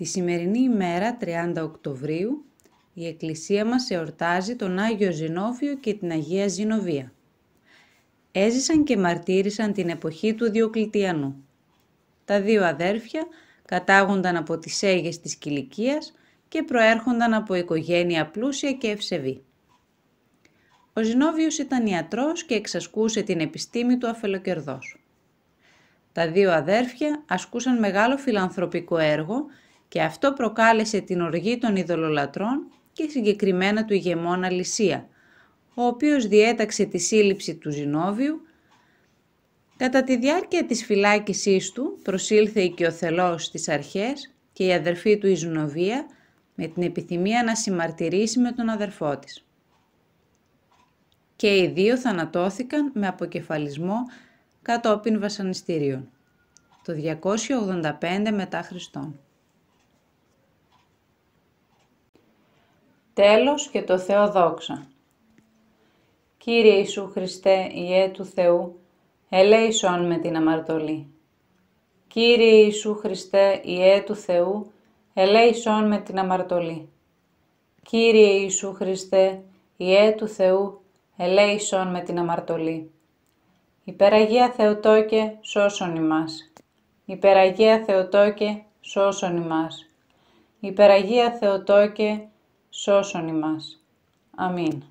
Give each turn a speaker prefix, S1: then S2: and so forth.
S1: Τη σημερινή ημέρα, 30 Οκτωβρίου, η Εκκλησία μας εορτάζει τον Άγιο Ζηνόφιο και την Αγία Ζηνοβία. Έζησαν και μαρτύρησαν την εποχή του Διοκλητιανού. Τα δύο αδέρφια κατάγονταν από τις Αίγες της Κιλικίας και προέρχονταν από οικογένεια πλούσια και ευσεβή. Ο Ζηνόβιος ήταν ιατρός και εξασκούσε την επιστήμη του αφελοκερδός. Τα δύο αδέρφια ασκούσαν μεγάλο φιλανθρωπικό έργο και αυτό προκάλεσε την οργή των ειδωλολατρών και συγκεκριμένα του ηγεμόνα Λυσία, ο οποίος διέταξε τη σύλληψη του Ζινόβιου. Κατά τη διάρκεια της φυλάκισής του προσήλθε Θελός στις αρχές και η αδερφή του η με την επιθυμία να συμμαρτυρήσει με τον αδερφό της. Και οι δύο θανατώθηκαν με αποκεφαλισμό κατόπιν βασανιστήριων το 285 μετά Χριστόν. τέλος και το Θεό δόξα. Κύριε Ιησού Χριστέ, Ιε του Θεού, ελέησον με την αμαρτωλή. Κύριε Ιησού Χριστέ, Ιε του Θεού, ελέησον με την αμαρτωλή. Κύριε Ιησού Χριστέ, Ιε του Θεού, ελέησον με την αμαρτωλή. Υπεραγία Θεοτόκε, σώσον ημάς. Υπεραγία Θεοτόκε, σώσον ημάς. Υπεραγία Θεοτόκε, σώσον ημάς. Αμήν.